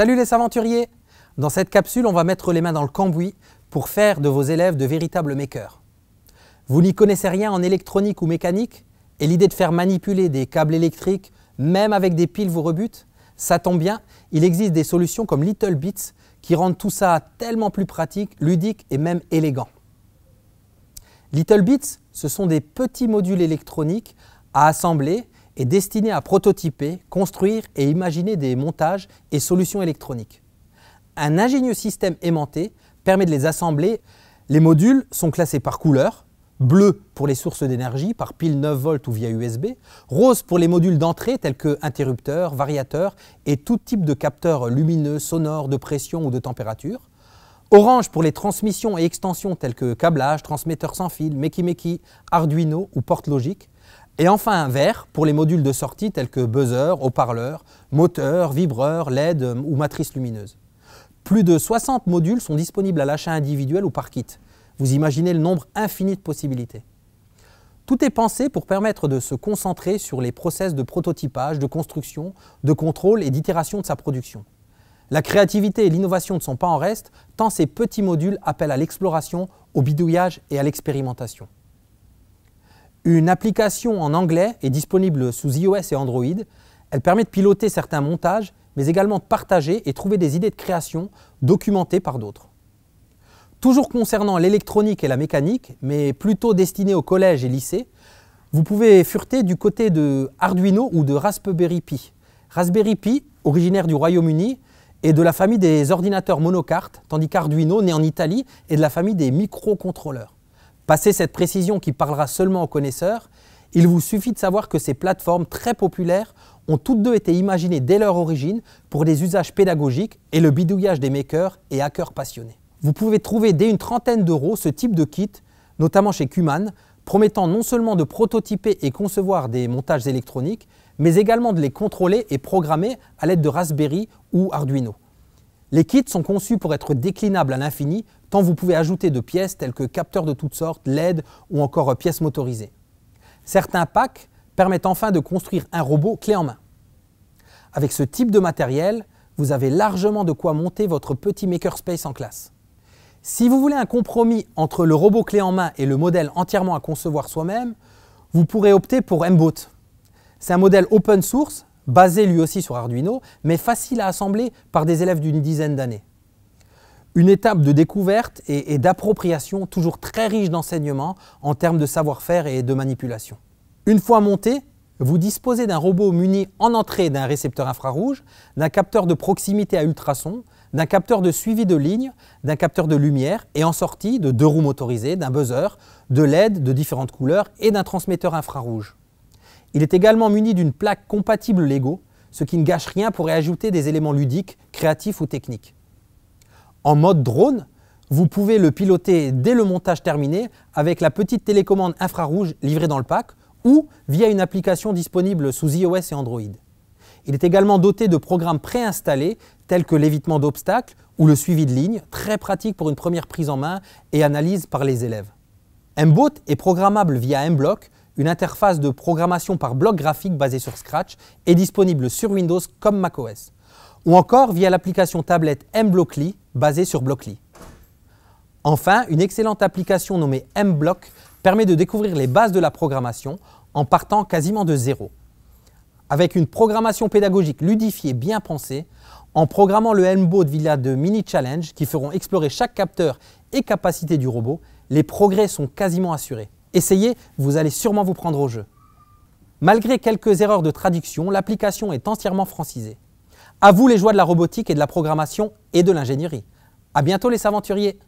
Salut les aventuriers Dans cette capsule, on va mettre les mains dans le cambouis pour faire de vos élèves de véritables makers. Vous n'y connaissez rien en électronique ou mécanique et l'idée de faire manipuler des câbles électriques, même avec des piles, vous rebute Ça tombe bien, il existe des solutions comme Little qui rendent tout ça tellement plus pratique, ludique et même élégant. LittleBits, ce sont des petits modules électroniques à assembler est destiné à prototyper, construire et imaginer des montages et solutions électroniques. Un ingénieux système aimanté permet de les assembler. Les modules sont classés par couleur, bleu pour les sources d'énergie par pile 9 volts ou via USB, rose pour les modules d'entrée tels que interrupteurs, variateurs et tout type de capteurs lumineux, sonores, de pression ou de température, orange pour les transmissions et extensions telles que câblage, transmetteurs sans fil, Makey Makey, Arduino ou porte logique, et enfin un verre pour les modules de sortie tels que buzzer, haut-parleur, moteur, vibreur, LED euh, ou matrice lumineuse. Plus de 60 modules sont disponibles à l'achat individuel ou par kit. Vous imaginez le nombre infini de possibilités. Tout est pensé pour permettre de se concentrer sur les process de prototypage, de construction, de contrôle et d'itération de sa production. La créativité et l'innovation ne sont pas en reste, tant ces petits modules appellent à l'exploration, au bidouillage et à l'expérimentation. Une application en anglais est disponible sous iOS et Android. Elle permet de piloter certains montages, mais également de partager et trouver des idées de création documentées par d'autres. Toujours concernant l'électronique et la mécanique, mais plutôt destinée aux collèges et lycées, vous pouvez fureter du côté de Arduino ou de Raspberry Pi. Raspberry Pi, originaire du Royaume-Uni, est de la famille des ordinateurs monocartes, tandis qu'Arduino, né en Italie, est de la famille des microcontrôleurs. Passez cette précision qui parlera seulement aux connaisseurs, il vous suffit de savoir que ces plateformes très populaires ont toutes deux été imaginées dès leur origine pour des usages pédagogiques et le bidouillage des makers et hackers passionnés. Vous pouvez trouver dès une trentaine d'euros ce type de kit, notamment chez Kuman, promettant non seulement de prototyper et concevoir des montages électroniques, mais également de les contrôler et programmer à l'aide de Raspberry ou Arduino. Les kits sont conçus pour être déclinables à l'infini tant vous pouvez ajouter de pièces telles que capteurs de toutes sortes, LED ou encore euh, pièces motorisées. Certains packs permettent enfin de construire un robot clé en main. Avec ce type de matériel, vous avez largement de quoi monter votre petit makerspace en classe. Si vous voulez un compromis entre le robot clé en main et le modèle entièrement à concevoir soi-même, vous pourrez opter pour MBOT. C'est un modèle open source, basé lui aussi sur Arduino, mais facile à assembler par des élèves d'une dizaine d'années une étape de découverte et, d'appropriation toujours très riche d'enseignements en termes de savoir-faire et de manipulation. Une fois monté, vous disposez d'un robot muni en entrée d'un récepteur infrarouge, d'un capteur de proximité à ultrasons, d'un capteur de suivi de ligne, d'un capteur de lumière et en sortie de deux roues motorisées, d'un buzzer, de LED de différentes couleurs et d'un transmetteur infrarouge. Il est également muni d'une plaque compatible Lego, ce qui ne gâche rien pour y ajouter des éléments ludiques, créatifs ou techniques en mode drone, vous pouvez le piloter dès le montage terminé avec la petite télécommande infrarouge livrée dans le pack ou via une application disponible sous iOS et Android. Il est également doté de programmes préinstallés tels que l'évitement d'obstacles ou le suivi de ligne, très pratique pour une première prise en main et analyse par les élèves. MBOT est programmable via MBlock, une interface de programmation par bloc graphique basée sur Scratch et disponible sur Windows comme macOS ou encore via l'application tablette MBlockly basée sur Blockly. Enfin, une excellente application nommée MBlock permet de découvrir les bases de la programmation en partant quasiment de zéro. Avec une programmation pédagogique ludifiée bien pensée, en programmant le m via Villa de Mini Challenge qui feront explorer chaque capteur et capacité du robot, les progrès sont quasiment assurés. Essayez, vous allez sûrement vous prendre au jeu. Malgré quelques erreurs de traduction, l'application est entièrement francisée. À vous les joies de la robotique et de la programmation et de l'ingénierie. À bientôt les aventuriers.